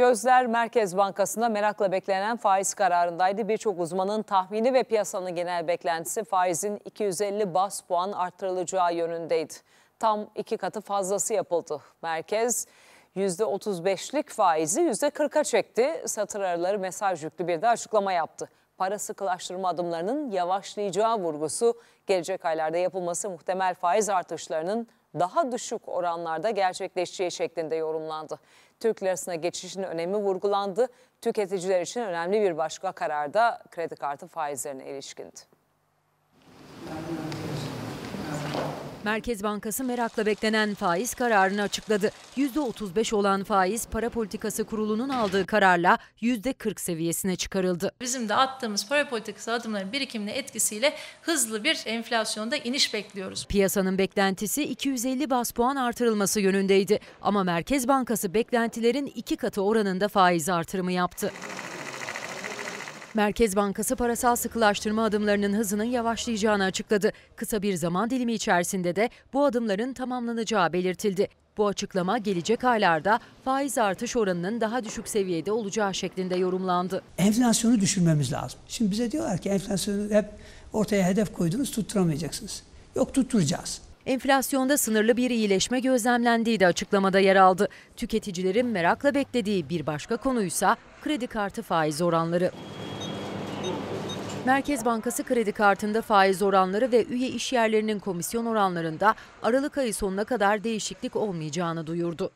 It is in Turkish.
Gözler Merkez Bankası'nda merakla beklenen faiz kararındaydı. Birçok uzmanın tahmini ve piyasanın genel beklentisi faizin 250 bas puan arttırılacağı yönündeydi. Tam iki katı fazlası yapıldı. Merkez %35'lik faizi %40'a çekti. Satır araları mesaj yüklü bir de açıklama yaptı para sıkılaştırma adımlarının yavaşlayacağı vurgusu gelecek aylarda yapılması muhtemel faiz artışlarının daha düşük oranlarda gerçekleşeceği şeklinde yorumlandı. Türk lirasına geçişin önemi vurgulandı. Tüketiciler için önemli bir başka karar da kredi kartı faizlerine ilişkindi. Merkez Bankası merakla beklenen faiz kararını açıkladı. %35 olan faiz para politikası kurulunun aldığı kararla %40 seviyesine çıkarıldı. Bizim de attığımız para politikası adımların birikimine etkisiyle hızlı bir enflasyonda iniş bekliyoruz. Piyasanın beklentisi 250 bas puan artırılması yönündeydi. Ama Merkez Bankası beklentilerin iki katı oranında faiz artırımı yaptı. Merkez Bankası parasal sıkılaştırma adımlarının hızının yavaşlayacağını açıkladı. Kısa bir zaman dilimi içerisinde de bu adımların tamamlanacağı belirtildi. Bu açıklama gelecek aylarda faiz artış oranının daha düşük seviyede olacağı şeklinde yorumlandı. Enflasyonu düşürmemiz lazım. Şimdi bize diyorlar ki enflasyonu hep ortaya hedef koydunuz tutturamayacaksınız. Yok tutturacağız. Enflasyonda sınırlı bir iyileşme gözlemlendiği de açıklamada yer aldı. Tüketicilerin merakla beklediği bir başka konuysa kredi kartı faiz oranları. Merkez Bankası kredi kartında faiz oranları ve üye işyerlerinin komisyon oranlarında Aralık ayı sonuna kadar değişiklik olmayacağını duyurdu.